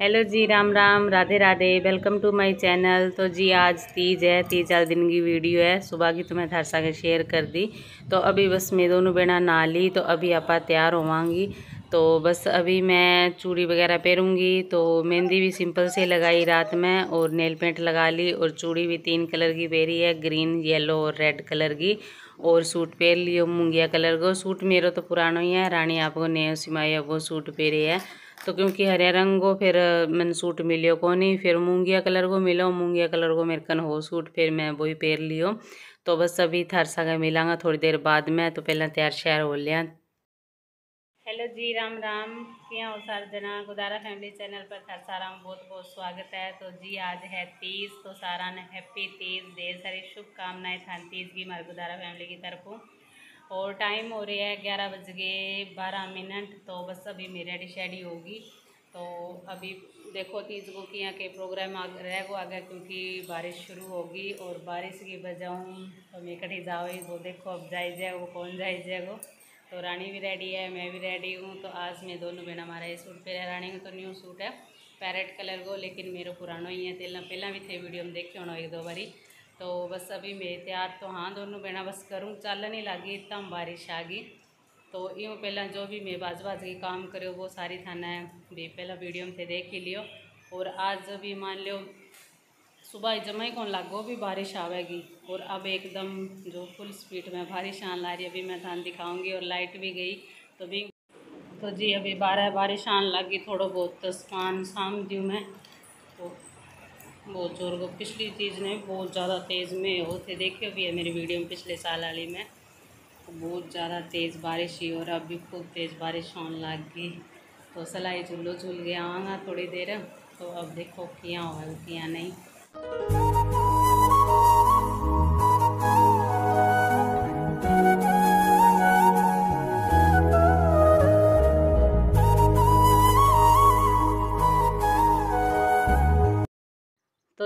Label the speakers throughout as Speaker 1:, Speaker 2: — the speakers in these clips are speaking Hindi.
Speaker 1: हेलो जी Ram Ram Radhe Radhe welcome to my channel तो जी आज तीज है तीज चार दिन की वीडियो है सुबह की तो मैं थारसा के शेयर कर दी तो अभी बस मैं दोनों बिना ना ली तो अभी आप तैयार होवांगी तो बस अभी मैं चूड़ी वगैरह पहनूंगी तो मेहंदी भी सिंपल से लगाई रात में और नेल पेंट लगा ली और चूड़ी भी तीन कलर की पहरी है ग्रीन येलो और रेड कलर की और सूट पहन लियो मुंगिया कलर को सूट मेरा तो पुराना ही है रानी आपको नया अब वो सूट पहरे है तो क्योंकि हरे रंग को फिर मैंने सूट मिलियो को नहीं फिर मूंगिया कलर को मिलो मूंगिया कलर को मेरे कन हो सूट फिर मैं वही पहन लियो तो बस अभी थरसा का मिलांगा थोड़ी देर बाद में तो पहले तैयार श्यार हो लिया हेलो जी राम राम किया और सार्जना गुदारा फैमिली चैनल पर सर सारा में बहुत बहुत स्वागत है तो जी आज है तीज तो सारा ने हैप्पी तीज ढेर सारी शुभकामनाएं थान तीज की हमारे गुदारा फैमिली की तरफ और टाइम हो रही है ग्यारह बज गए बारह मिनट तो बस अभी मेरी रेडी शेडी होगी तो अभी देखो तीज को किया के प्रोग्राम रह गो आगे क्योंकि बारिश शुरू होगी और बारिश की वजह तो मैं कटी जाओ वो देखो अब जाए जाए वो कौन जाए जाएगा तो रानी भी रेडी है मैं भी रेडी हूँ तो आज मैं दोनों बहन मारा ये सूट पहले रानी का तो न्यू सूट है पैरेट कलर को लेकिन मेरा पुराना ही है तेल पहला भी थे वीडियो में देखे होना एक दो बारी तो बस अभी मैं तैयार तो हाँ दोनों बहना बस करूँ चलन नहीं लागी इतना बारिश आ गई तो यूँ पहला जो भी मैं बाज बाज के काम करो वो सारी थाना है भी पहला वीडियो में थे देख ही लियो और आज भी मान लो सुबह जमा ही कौन लागो भी बारिश आवेगी और अब एकदम जो फुल स्पीड में बारिश आने ला रही अभी मैं धान दिखाऊंगी और लाइट भी गई तो भी तो जी अभी बारह बारिश आने लगी थोड़ा बहुत स्कान तो शाम दी मैं तो बहुत जोर को पिछली चीज़ ने बहुत ज़्यादा तेज़ में होते देखे भी है मेरी वीडियो में पिछले साल वाली में तो बहुत ज़्यादा तेज़ बारिश ही और अभी खूब तेज़ बारिश आन लग गई तो सलाई चूल्लो झूल गया आऊँगा थोड़ी देर तो अब देखो क्या होगा क्या नहीं Thank you.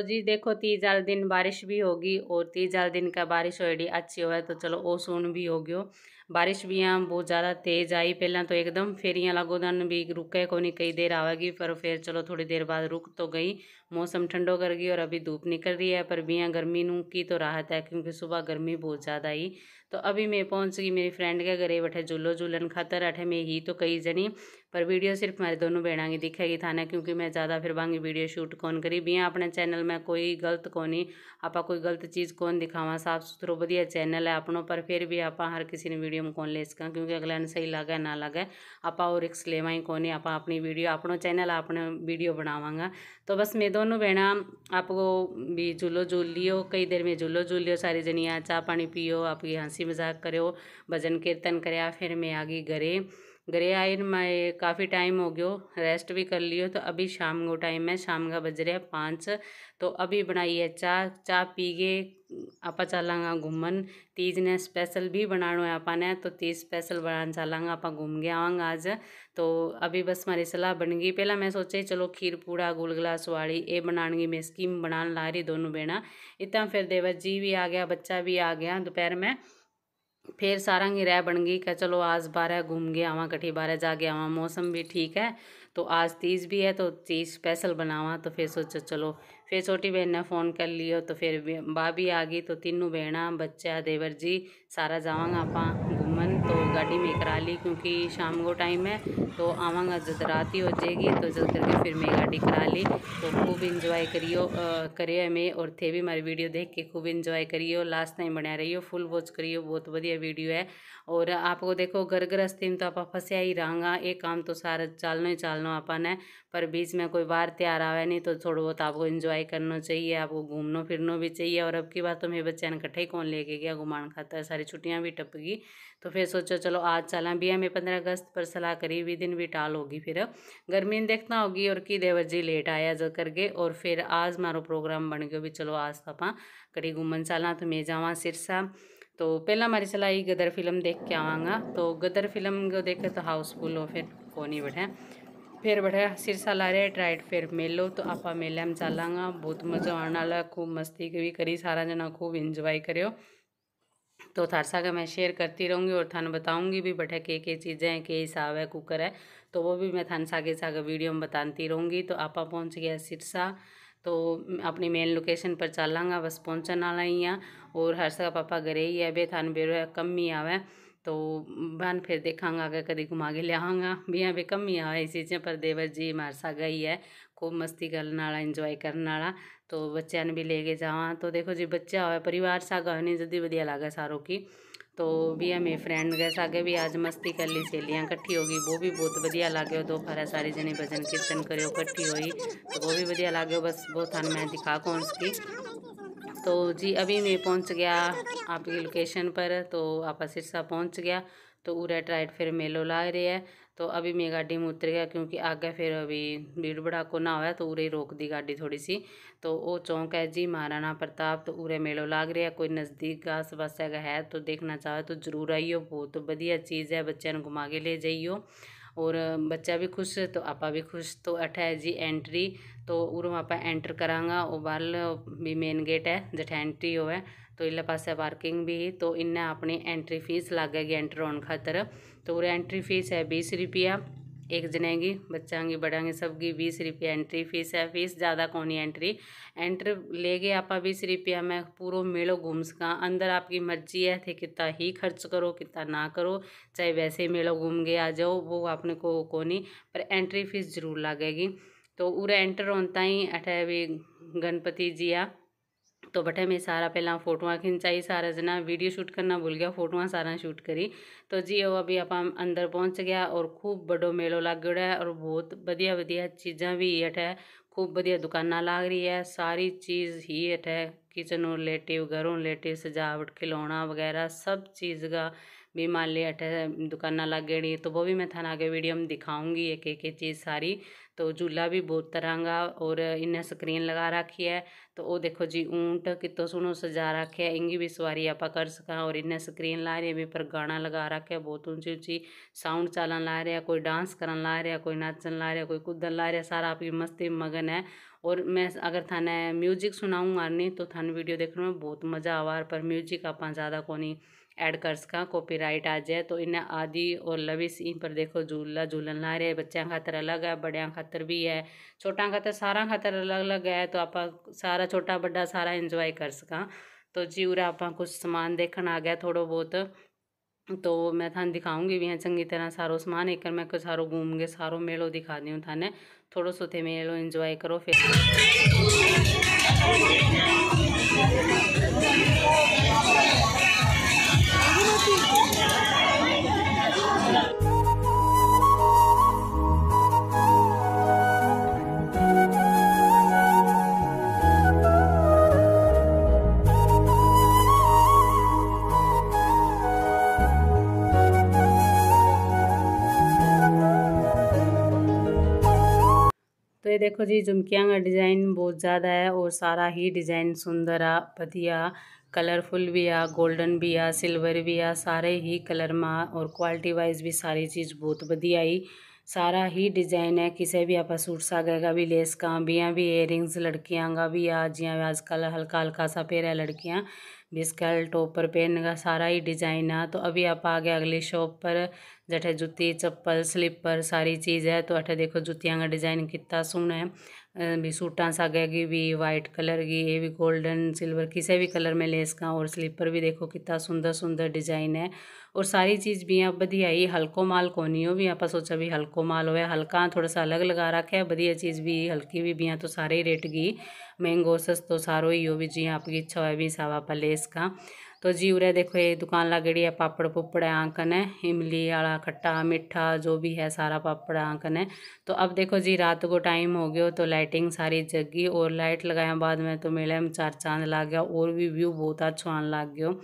Speaker 1: तो जी देखो तीस चाल दिन बारिश भी होगी और तीस चाल दिन का बारिश होगी अच्छी हो तो चलो ओ सुन भी हो गयो बारिश भी यहाँ बहुत ज़्यादा तेज़ आई पहला तो एकदम फिर यहाँ लगो भी रुके को नहीं कई देर आवेगी पर फिर चलो थोड़ी देर बाद रुक तो गई मौसम ठंडो कर गई और अभी धूप निकल रही है पर भी यहाँ गर्मी नू की तो राहत है क्योंकि सुबह गर्मी बहुत ज़्यादा आई तो अभी मैं पहुँच गई मेरी फ्रेंड के घरे बैठे झूलो झूलन खातर अठे मैं ही तो कई जनी पर वीडियो सिर्फ मेरे दोनों भेड़ा की दिखेगी थाने क्योंकि मैं ज़्यादा फिर बांगी वीडियो शूट कौन करी भी अपने चैनल में कोई गलत कौन ही आप कोई गलत चीज़ कौन दिखावा साफ सुथरो वधिया चैनल है अपनों पर फिर भी आप हर किसी ने वीडियो में कौन ले सका क्योंकि अगला ने सही लगे ना लगे आप और रिक्स लेवा ही कौन ही आप अपनी वीडियो अपनों चैनल अपने वीडियो बनावगा तो बस मैं दोनों बहना आपको भी झूलो झूल लियो कई देर में झूलो झूल लियो सारी जनिया चाह पानी पियो आपकी हंसी मजाक करो भजन कीर्तन कर फिर मैं आ गई घरें ग्रे आए मैं काफ़ी टाइम हो गयो रेस्ट भी कर लियो तो अभी शाम को टाइम है शाम का बज रहा है पाँच तो अभी बनाई है चाह चाह पी गए आप चलांगा घूमन तीज ने स्पेशल भी बनाना है आपा तो तीज स्पेशल बना चलांगा आप घूम गया आवांगा आज तो अभी बस मारी सलाह बन गई पहला मैं सोचा चलो खीर पूड़ा गुलगुला वाली ये बनाने मैं स्कीम बना ला रही दोनों बेना इतना फिर देवर जी भी आ गया बच्चा भी आ गया दोपहर में फिर सारा ही रह बन गई क्या चलो आज बारह घूम गए आवा कठी बारह जा गया आवा मौसम भी ठीक है तो आज तीज भी है तो तीस स्पेशल बनावा तो फिर सोचो चलो फिर छोटी बहन ने फ़ोन कर लियो तो फिर भाभी आ गई तो तीनों बहना बच्चा देवर जी सारा जावांगा आप घूमन तो गाड़ी में करा ली क्योंकि शाम को टाइम है तो आवांगा जब रात ही हो जाएगी तो जब करके फिर मैं गाड़ी करा ली तो खूब इंजॉय करियो करियो मैं और थे भी हमारी वीडियो देख के खूब इंजॉय करियो लास्ट टाइम बनाया रही फुल वॉच करियो बहुत बढ़िया वीडियो है और आपको देखो घर गृहस्थी में तो आप फंसया ही रहा एक काम तो सारा चालना ही चालना आपने पर बीच में कोई बार त्यार आवे नहीं तो थोड़ा बहुत आपको इंजॉय पढ़ाई करना चाहिए आपको घूमना फिरना भी चाहिए और अब की बार तो मेरे बच्चे ने कट्ठा ही कौन लेके गया घुमान खाता सारी छुट्टियाँ भी टप गई तो फिर सोचो चलो आज चला भी है मैं पंद्रह अगस्त पर सलाह करी भी दिन भी टाल होगी फिर गर्मी देखना होगी और कि देवर जी लेट आया जो करके और फिर आज मारो प्रोग्राम बन गया भी चलो आज तो आप कड़ी घूमन चला तो मैं जावा सिरसा तो पहला हमारी सलाह गदर फिल्म देख के आवागा तो गदर फिल्म को देखे तो हाउसफुल हो फिर कौन ही बैठे फिर ला रहे ट्राइड फिर मेलो तो आप मेले में મેલામ बहुत मजा आने वाला खूब मस्ती भी करी सारा जना खूब इंजॉय करो तो थार का मैं शेयर करती रहूँगी और थान बताऊँगी भी बैठे के के चीज़ें हैं के हिसाब है कुकर है तो वो भी मैं थान सागे सागे वीडियो में बताती रहूँगी तो आपा पहुँच गया सिरसा तो अपनी मेन लोकेशन पर चलांगा बस पहुँचने वाला ही हाँ और हर सगा पापा घरे ही है बे थान बेरो कम ही आवे तो बहन फिर देखागा अगर कभी घुमा के लियांगा हाँ भी कम ही इस चीज़ें पर देवर जी हमारे साथ गई है खूब मस्ती करने वाला इंजॉय करने वाला तो बच्चा ने भी लेके जावा तो देखो जी बच्चा हो परिवार गए नहीं जल्दी वधिया लागे सारों की तो भी मेरे फ्रेंड गए सागे भी आज मस्ती कर ली सहेलियाँ कट्ठी होगी वो भी बहुत बढ़िया लागे दोपहर है सारी जने भजन कीर्तन करो कट्ठी हुई तो वो भी बढ़िया लागे बस वो थान मैं दिखा कौन सी तो जी अभी मैं पहुंच गया आपकी लोकेशन पर तो आपा सिरसा पहुंच गया तो उरा राइट फिर मेलो ला रहे है तो अभी मैं गाड़ी में उतर गया क्योंकि आगे फिर अभी भीड़ भड़ाको ना होया तो उरे रोक दी गाड़ी थोड़ी सी तो वो चौंक है जी महाराणा प्रताप तो उरे मेलो लाग रहा है कोई नज़दीक घास वास है तो देखना चाहे तो जरूर आइयो बहुत बढ़िया चीज़ है बच्चे घुमा के ले जाइयो और बच्चा भी खुश तो आपा भी खुश तो अठा जी एंट्री तो उरम आप एंटर करांगा और बाल भी मेन गेट है जठ एंट्री हो है तो इला पासे पार्किंग भी तो इन्हें अपनी एंट्री फीस लागेगी एंटर होने खातर तो उरे एंट्री फीस है बीस रुपया एक जने की बच्चा की बड़ा की सबकी बीस रुपया एंट्री फीस है फीस ज़्यादा कौन एंट्री एंट्री गए आप बीस रुपया में पूरा मेलो घूम सका अंदर आपकी मर्जी है थे कितना ही खर्च करो कितना ना करो चाहे वैसे ही मेलो घूम गए आ जाओ वो आपने को कोनी पर एंट्री फीस ज़रूर लगेगी तो उरा एंटर होता ही अठे भी गणपति जी आ तो बटे मैं सारा पहला फोटो खिंचाई सारा जना वीडियो शूट करना भूल गया फोटो सारा शूट करी तो जी वो अभी आप अंदर पहुंच गया और खूब बड़ो मेलो लागेड़ा है और बहुत बढ़िया बढ़िया चीज़ा भी है खूब बढ़िया दुकाना लाग रही है सारी चीज़ ही है किचन रिलेटिव घरों रिलेटिव सजावट खिलौना वगैरह सब चीज़ का भी मान लिया अठे दुकाना लागेड़ी तो वो भी मैं थाना आगे वीडियो में दिखाऊंगी एक एक चीज़ सारी तो झूला भी बहुत तरह का और इन्हें स्क्रीन लगा रखी है तो वो देखो जी ऊंट कितो सुनो सजा रखे है इंगी भी सवारी आप कर सका और इन्हें स्क्रीन ला रही है भी पर गाना लगा रखे है बहुत ऊंची ऊंची साउंड चालन ला रहे हैं कोई डांस करन ला रहा कोई नाचन ला रहा कोई कूदन ला रहा सारा आपकी मस्ती मगन है और मैं अगर थाने म्यूजिक सुनाऊँ आने तो थाने वीडियो देखने में बहुत मज़ा आवा पर म्यूजिक आप ज़्यादा नहीं ऐड कर सका कॉपीराइट आ जाए तो इन्हें आदि और लविस इन पर देखो झूला झूलन ला रहे बच्चों खातर अलग है बड़िया खातर भी है छोटा खातर सारा खातर अलग अलग है तो आप सारा छोटा बड़ा सारा इंजॉय कर सका तो जी उरा आप कुछ समान देख आ गया थोड़ा बहुत तो मैं थान दिखाऊंगी भी हैं चंगी तरह सारो समान एक मैं सारो घूम गए सारो मेलो दिखा हूँ थाने થોડો સો ફેમિલીનો એન્જોય કરો ફેમિલી देखो जी झुमकियाँ का डिज़ाइन बहुत ज़्यादा है और सारा ही डिज़ाइन सुंदर आ बढ़िया कलरफुल भी आ गोल्डन भी आ सिल्वर भी आ सारे ही कलर में और क्वालिटी वाइज भी सारी चीज़ बहुत बढ़िया आई सारा ही डिज़ाइन है किसी भी आप सूट सागे का भी लेस का बिया भी एयरिंग्स लड़कियाँ का भी आ जिया आजकल हल्का हल्का सा पेड़ है लड़कियाँ बिस्कल टॉपर पेन का सारा ही डिज़ाइन है तो अभी आप आ गए अगली शॉप पर जैठे जूती चप्पल स्लीपर सारी चीज़ है तो अठे देखो जुतियाँ का डिज़ाइन कितना सोना है भी सूटा सा गैगी भी वाइट कलर की ये भी गोल्डन सिल्वर किसी भी कलर में लेस का और स्लीपर भी देखो कितना सुंदर सुंदर डिजाइन है और सारी चीज़ भी आप बढ़िया ही हल्को माल कोनी हो भी आप सोचा भी हल्को माल हो हल्का थोड़ा सा अलग लगा रखे है बढ़िया चीज़ भी हल्की भी भी तो सारे रेट की महंगो सस्तो सारो ही हो भी जी आपकी इच्छा हो भी हिसाब आप लेस का तो जी उरे देखो ये दुकान लागेड़ी है पापड़ पुपड़ है आंकन है इमली आला खट्टा मीठा जो भी है सारा पापड़ आंकन है तो अब देखो जी रात को टाइम हो गया तो लाइटिंग सारी जगी और लाइट लगाया बाद में तो मेले में चार चांद लाग गया और भी व्यू बहुत अच्छा आने लाग गया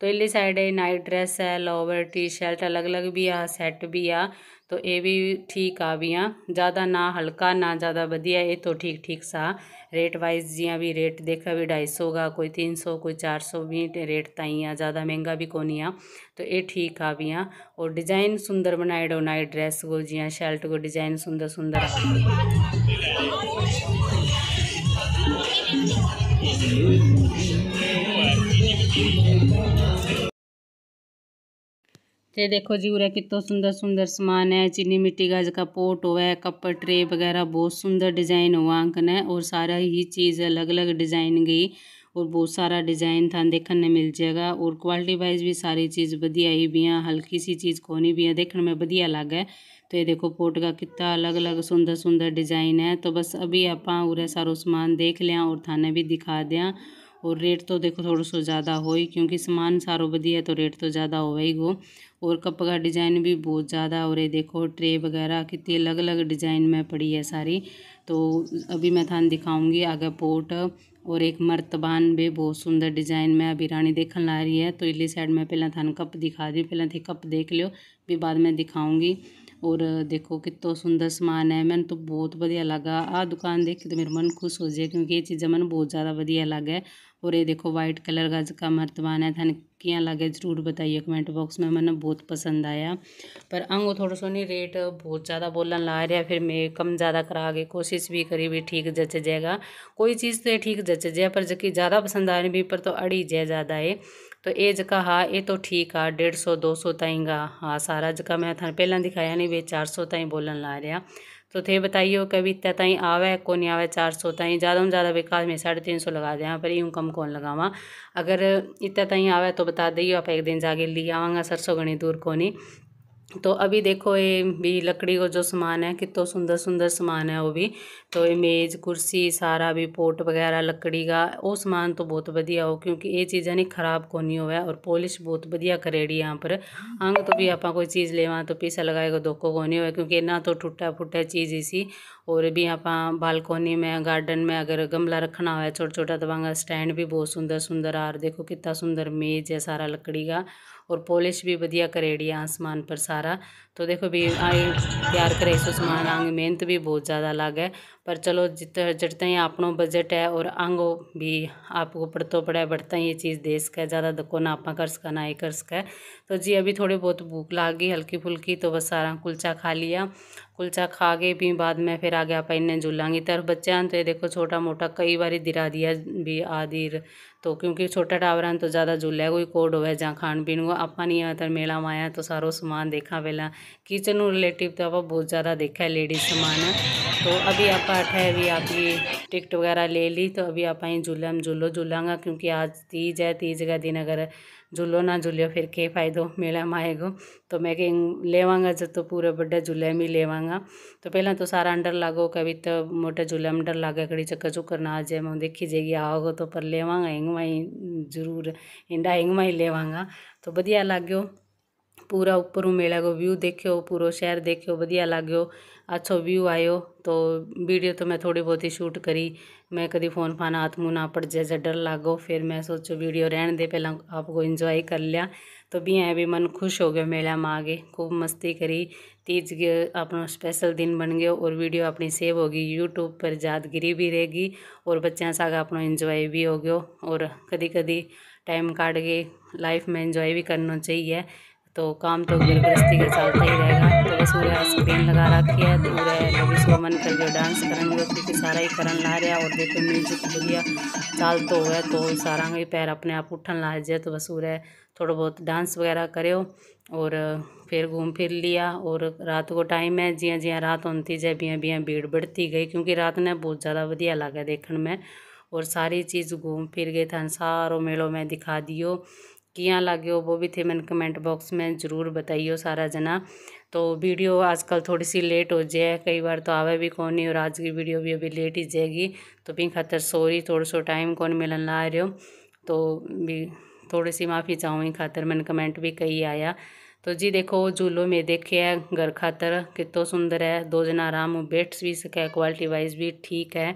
Speaker 1: तो इली साइड नाइट ड्रेस है लोवर टी शर्ट अलग अलग भी आ सैट भी आ तो ये भी ठीक आ भी आ ज़्यादा ना हल्का ना ज़्यादा वधिया ये तो ठीक ठीक सा रेट वाइज जिया भी रेट देखा भी ढाई सौ का कोई तीन सौ कोई चार सौ भी रेट ताई आ ज़्यादा महंगा भी कोनी आ तो ये ठीक आ भी आ और डिजाइन सुंदर बनाएडो नाइट ड्रेस को जिया शर्ट को डिजाइन सुंदर सुंदर ये देखो जी उरा कितो सुंदर सुंदर सामान है चीनी मिट्टी का का पोट हो है कप ट्रे वगैरह बहुत सुंदर डिजाइन हुआ अंकन है और सारा ही चीज़ अलग अलग डिजाइन गई और बहुत सारा डिजाइन था देखने में मिल जाएगा और क्वालिटी वाइज भी सारी चीज़ बढ़िया ही भी है हल्की सी चीज़ कोनी भी है देखने में बढ़िया लग है तो ये देखो पोट का कितना अलग अलग सुंदर सुंदर डिजाइन है तो बस अभी आप उरा सारो सामान देख लिया और थाने भी दिखा दें और रेट तो देखो थोड़ा सो ज़्यादा हो ही क्योंकि सामान सारो बढ़िया है तो रेट तो ज़्यादा हो ही गो और कप का डिज़ाइन भी बहुत ज़्यादा और ये देखो ट्रे वगैरह कितनी अलग अलग डिज़ाइन में पड़ी है सारी तो अभी मैं थान दिखाऊंगी आगे पोट और एक मर्तबान भी बहुत सुंदर डिजाइन में अभी रानी देखन ला रही है तो इली साइड में पहला थान कप दिखा दी पहला थे कप देख लियो भी बाद में दिखाऊँगी और देखो कितो सुंदर समान है मैंने तो बहुत बढ़िया लगा आ दुकान देख के तो मेरा मन खुश हो जाए क्योंकि ये चीज़ें मैंने बहुत ज़्यादा बढ़िया लगा है और ये देखो वाइट कलर का इसका मर्तबान है थान किया लागे जरूर बताइए कमेंट बॉक्स में मैंने बहुत पसंद आया पर अंगो थोड़ा सो नहीं रेट बहुत ज़्यादा बोलन ला रहा फिर मैं कम ज़्यादा करा के कोशिश भी करी भी ठीक जच जाएगा कोई चीज़ तो ये ठीक जच जाए पर जबकि ज़्यादा पसंद आ रही भी पर तो अड़ी जाए ज़्यादा है तो ये जगह हाँ ये तो ठीक है डेढ़ सौ दो सौ ताई का हाँ सारा जगह मैं थाना पहला दिखाया नहीं वे चार सौ तई बोलन ला रहा तो थे बताइए कभी इतना ताई आवे को नहीं आवे चार सौ ताई ज़्यादा में ज़्यादा विकास में साढ़े तीन सौ लगा दें यहाँ पर यूँ कम कौन लगावा अगर इतना ताई आवे तो बता दियो आप एक दिन जाके ले आवागा सरसों घनी दूर कोनी तो अभी देखो ये भी लकड़ी का जो सामान है कितो सुंदर सुंदर सामान है वो भी तो ये मेज़ कुर्सी सारा भी पोट वगैरह लकड़ी का वो सामान तो बहुत बढ़िया हो क्योंकि ये है नहीं खराब को नहीं हुआ और पॉलिश बहुत बढ़िया करेड़ी यहाँ पर अंग तो भी आप कोई चीज़ लेवा तो पीसा लगाएगा धोखो को नहीं हो क्योंकि ना तो टूटा फूटा चीज़ इसी और भी आप बालकोनी में गार्डन में अगर गमला रखना हो छोटा छोटा तो वहाँ स्टैंड भी बहुत सुंदर सुंदर आर देखो कितना सुंदर मेज है सारा लकड़ी का और पॉलिश भी बढ़िया करेड़ी है आसमान पर सारा तो देखो भी आई प्यार करे सो समान आंग मेहनत भी बहुत ज़्यादा लागे पर चलो जितना जड़ता ही अपनों बजट है और आंगो भी आपको तो पड़े बढ़ता ही ये चीज़ दे सके ज़्यादा धक्को ना आप कर सका ना ही कर सके तो जी अभी थोड़ी बहुत भूख लग गई हल्की फुल्की तो बस सारा कुलचा खा लिया कुलचा खा के भी बाद में फिर आगे आप इन्हें झूलांगी तरफ बच्चे तो ये देखो छोटा मोटा कई बार दिरा दिया भी आदिर तो क्योंकि छोटा टावर तो ज़्यादा है कोई कोड हो जा खान पीन को आपा नहीं मेला में आया तो सारो समान देखा पहला किचन रिलेटिव तो आप बहुत ज़्यादा देखा है लेडीज समान तो अभी आप अभी आपकी टिकट वगैरह ले ली तो अभी आप झूला में झूलो झूलांगा क्योंकि आज तीज है तीज का दिन अगर झूलो ना झूलियो फिर के फ़ायदो मेला माएगो तो मैं कहीं लेवांगा जब तो पूरा बड़ा झूला में लेवांगा तो पहला तो सारा अंडर लागो कभी तो मोटा झूला में डर लागे कड़ी चक्कर चुक्कर ना आ जाए मैं देखी जाएगी आओगे तो पर लेवांगा हिंग में ही जरूर इंडा हिंग में ही लेवांगा तो बढ़िया लागो पूरा उपरू मेला को व्यू देखे पूरा शहर देखे वधिया लागो अच्छो व्यू आयो तो वीडियो तो मैं थोड़ी बहुत ही शूट करी मैं कभी फोन फान हाथ मुँह ना पड़ जाए डर लागो फिर मैं सोचो वीडियो रहन दे पहला आपको इन्जॉय कर लिया तो भी है भी मन खुश हो गया मेला में आगे खूब मस्ती करी तीज गए अपना स्पेशल दिन बन गया और वीडियो अपनी सेव होगी यूट्यूब पर यादगिरी भी रहेगी और बच्चों साग अपना इंजॉय भी हो गया और कभी कभी टाइम काट के लाइफ में इंजॉय भी करना चाहिए तो काम तो जबरदस्ती के चलता ही रहेगा तो बस उन्हें स्क्रीन लगा रखी है तो उन्हें लवी सो मन कर जो डांस करन वो क्योंकि सारा ही करण ला रहा और देखो म्यूजिक बढ़िया चाल तो हुआ तो सारा ही पैर अपने आप उठन ला जाए तो बस उन्हें थोड़ा बहुत डांस वगैरह करो और फिर घूम फिर लिया और रात को टाइम है जिया जिया रात होती जाए बिया बिया भीड़ बढ़ती गई क्योंकि रात ने बहुत ज़्यादा वधिया लगा देखने में और सारी चीज़ घूम फिर गए थे सारों मेलों में दिखा दियो लागे हो वो भी थे मैंने कमेंट बॉक्स में ज़रूर बताइयो सारा जना तो वीडियो आजकल थोड़ी सी लेट हो जाए कई बार तो आवे भी कौन और आज की वीडियो भी अभी लेट ही जाएगी तो भी खातर सॉरी थोड़ा सो टाइम कौन मिलन ला रहे हो तो भी थोड़ी सी माफ़ी चाहूँगी खातर मैंने कमेंट भी कही आया तो जी देखो झूलो में देखे है घर खातर कितो सुंदर है दो जना आराम बैठ भी सके क्वालिटी वाइज भी ठीक है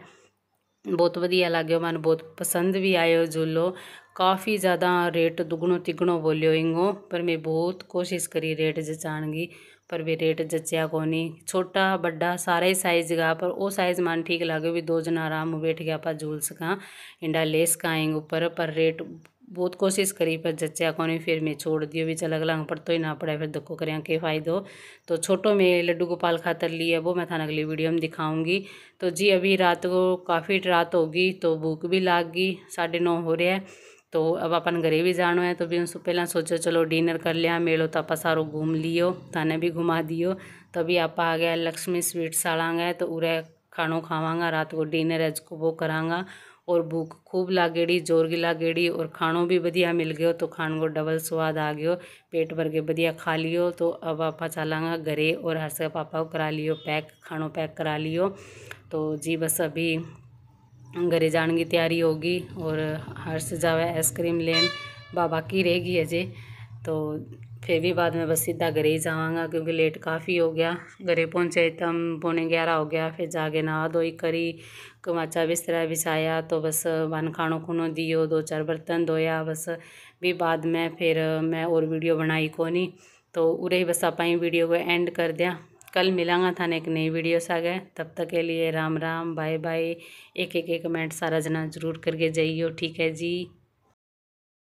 Speaker 1: ਬਹੁਤ ਵਧੀਆ ਲੱਗਿਆ ਮੈਨੂੰ ਬਹੁਤ ਪਸੰਦ ਵੀ ਆਇਓ ਜੁੱਲੋ ਕਾਫੀ ਜ਼ਿਆਦਾ ਰੇਟ ਦੁਗਣੋ ਤਿਗਣੋ ਬੋਲਿਓ ਇੰਗੋ ਪਰ ਮੈਂ ਬਹੁਤ ਕੋਸ਼ਿਸ਼ ਕਰੀ ਰੇਟ ਜਚਾਣਗੀ ਪਰ ਵੀ ਰੇਟ ਜਚਿਆ ਕੋਨੀ ਛੋਟਾ ਵੱਡਾ ਸਾਰਾ ਹੀ ਸਾਈਜ਼ ਗਾ ਪਰ ਉਹ ਸਾਈਜ਼ ਮਨ ਠੀਕ ਲੱਗਿਓ ਵੀ ਦੋ ਜਣਾ ਆਰਾਮ ਬੈਠ ਕੇ ਆਪਾਂ ਝੂਲ ਸਕਾਂ ਇੰਡਾ ਲੈ ਸਕਾਂ ਉੱਪਰ ਪਰ ਰੇਟ बहुत कोशिश करी पर जच्चा कोनी फिर मैं छोड़ दियो भी चल पर तो ही ना पड़े फिर धक्को करें के फायदो तो छोटो में लड्डू गोपाल खातर लिए वो मैं थाना अगली वीडियो में दिखाऊंगी तो जी अभी रात को काफ़ी रात होगी तो भूख भी लाग गई साढ़े नौ हो रहा है तो अब अपन घरे भी जाना है तो भी उनसे पहला सोचो चलो डिनर कर लिया मेलो तो आप सारो घूम लियो थाने भी घुमा दियो तभी आप आ गया लक्ष्मी स्वीट्स आड़ा गए तो उरे खानो खावगा रात को डिनर है वो करांगा और भूख खूब लागेड़ी जोर की लागेड़ी और खाणो भी बढ़िया मिल गयो तो खाने को डबल स्वाद आ गयो पेट भर के बढ़िया खा लियो तो अब आप चलांगा घरे और हर्ष पापा को करा लियो पैक खाणो पैक करा लियो तो जी बस अभी घरे जाने की तैयारी होगी और हर्ष जावे आइसक्रीम लेन बाबा की रहेगी अजय तो फिर भी बाद में बस सीधा घरे ही जावांगा क्योंकि लेट काफ़ी हो गया घरे पहुँचे तम तो पौने ग्यारह हो गया फिर जाके नहा धोई करी कमाचा बिस्तरा बिछाया तो बस बन खानो खूनो दियो दो चार बर्तन धोया बस भी बाद में फिर मैं और वीडियो बनाई कोनी तो उरे ही बस आप वीडियो को एंड कर दिया कल मिलांगा था एक नई वीडियो से आ गए तब तक के लिए राम राम बाय बाय एक एक एक कमेंट सारा जना जरूर करके जाइयो ठीक है जी